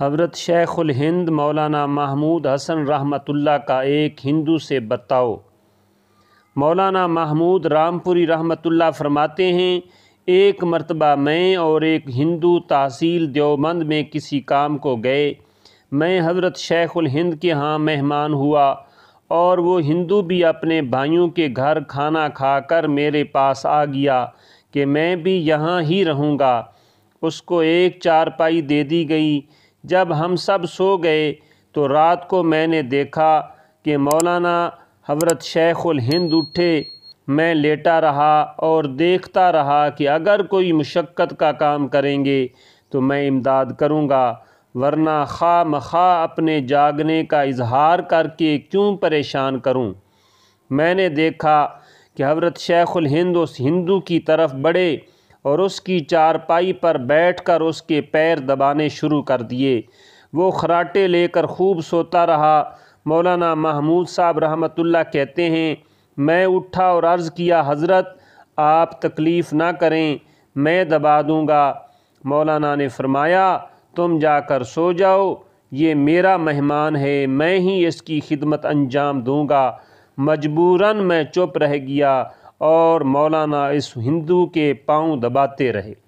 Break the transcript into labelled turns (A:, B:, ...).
A: हज़रत शेख़ुल हिंद मौलाना महमूद हसन रहमतुल्ला का एक हिंदू से बताओ मौलाना महमूद रामपुरी रहमतुल्ला फरमाते हैं एक मरतबा मैं और एक हिंदू तहसील देवबंद में किसी काम को गए मैं हज़रत शेख़ुल हिंद के यहाँ मेहमान हुआ और वो हिंदू भी अपने भाइयों के घर खाना खाकर मेरे पास आ गया कि मैं भी यहाँ ही रहूँगा उसको एक चारपाई दे दी गई जब हम सब सो गए तो रात को मैंने देखा कि मौलाना हजरत शेखुल हिंद उठे मैं लेटा रहा और देखता रहा कि अगर कोई मुशक्क़त का काम करेंगे तो मैं इमदाद करूँगा वरना खा मखा अपने जागने का इजहार करके क्यों परेशान करूं मैंने देखा कि हजरत शेखुल हिंद उस हिंदू की तरफ बड़े और उसकी चारपाई पर बैठकर उसके पैर दबाने शुरू कर दिए वो खराटे लेकर खूब सोता रहा मौलाना महमूद साहब रहमतुल्ला कहते हैं मैं उठा और अर्ज़ किया हज़रत आप तकलीफ़ ना करें मैं दबा दूँगा मौलाना ने फरमाया तुम जाकर सो जाओ ये मेरा मेहमान है मैं ही इसकी खिदमत अंजाम दूँगा मजबूरन मैं चुप रह गया और मौलाना इस हिंदू के पांव दबाते रहे